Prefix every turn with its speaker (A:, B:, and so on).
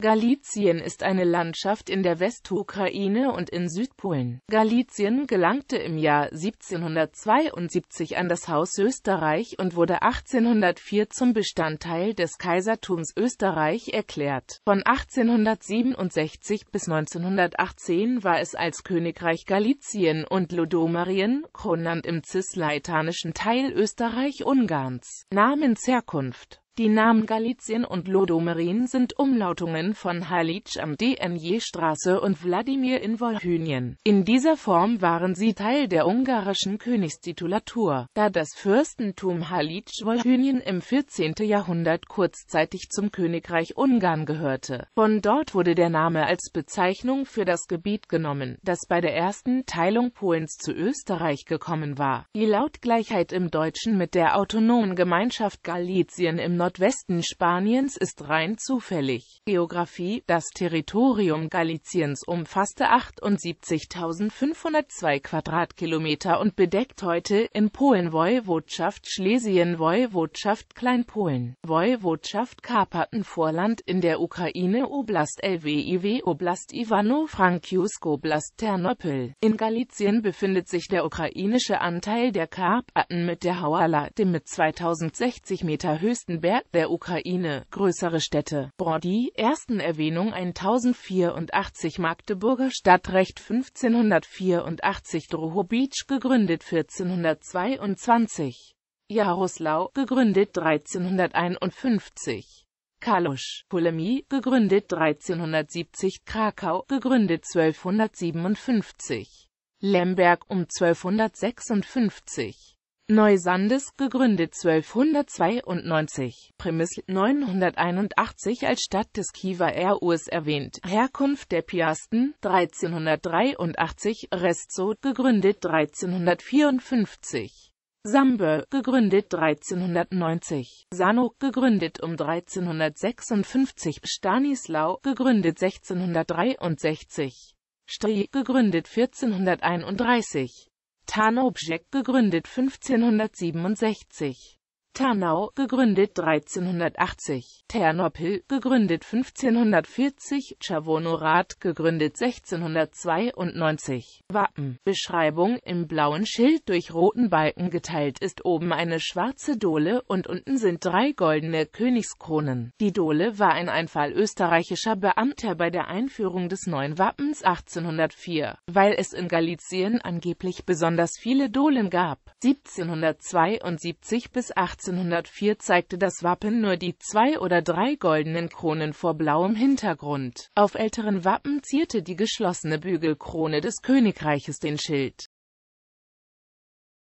A: Galizien ist eine Landschaft in der Westukraine und in Südpolen. Galizien gelangte im Jahr 1772 an das Haus Österreich und wurde 1804 zum Bestandteil des Kaisertums Österreich erklärt. Von 1867 bis 1918 war es als Königreich Galizien und Lodomerien, Kronland im cisleitanischen Teil Österreich-Ungarns. Namensherkunft die Namen Galizien und Lodomerin sind Umlautungen von Halic am DNJ-Straße und Wladimir in Wolhynien. In dieser Form waren sie Teil der ungarischen Königstitulatur, da das Fürstentum Halic-Wolhynien im 14. Jahrhundert kurzzeitig zum Königreich Ungarn gehörte. Von dort wurde der Name als Bezeichnung für das Gebiet genommen, das bei der ersten Teilung Polens zu Österreich gekommen war. Die Lautgleichheit im Deutschen mit der autonomen Gemeinschaft Galizien im Nordwesten Spaniens ist rein zufällig. Geografie Das Territorium Galiciens umfasste 78.502 Quadratkilometer und bedeckt heute in Polen Woiwodschaft Schlesien Woiwodschaft Kleinpolen Woiwodschaft Karpatenvorland in der Ukraine Oblast LWIW Oblast Ivano-Frankivsk Oblast Ternopil In Galizien befindet sich der ukrainische Anteil der Karpaten mit der Hauala, dem mit 2060 Meter höchsten Berg Werk der Ukraine, größere Städte, Brody, ersten Erwähnung 1084 Magdeburger Stadtrecht 1584 Drohobitsch gegründet 1422 Jaroslau, gegründet 1351. Kalusch, Polemi gegründet 1370, Krakau, gegründet 1257, Lemberg um 1256. Neusandes gegründet 1292, Primis 981 als Stadt des Kiewer RUS erwähnt, Herkunft der Piasten 1383, Rezzo gegründet 1354. Sambö, gegründet 1390, Sano, gegründet um 1356, Stanislau, gegründet 1663, Strie, gegründet 1431, Tarnobrzeg gegründet 1567 Tarnau gegründet 1380, Ternopil, gegründet 1540, Czerwonorat, gegründet 1692. Wappen, Beschreibung, im blauen Schild durch roten Balken geteilt ist oben eine schwarze Dohle und unten sind drei goldene Königskronen. Die Dohle war ein Einfall österreichischer Beamter bei der Einführung des neuen Wappens 1804, weil es in Galizien angeblich besonders viele Dohlen gab. 1772 bis 18 1804 zeigte das Wappen nur die zwei oder drei goldenen Kronen vor blauem Hintergrund. Auf älteren Wappen zierte die geschlossene Bügelkrone des Königreiches den Schild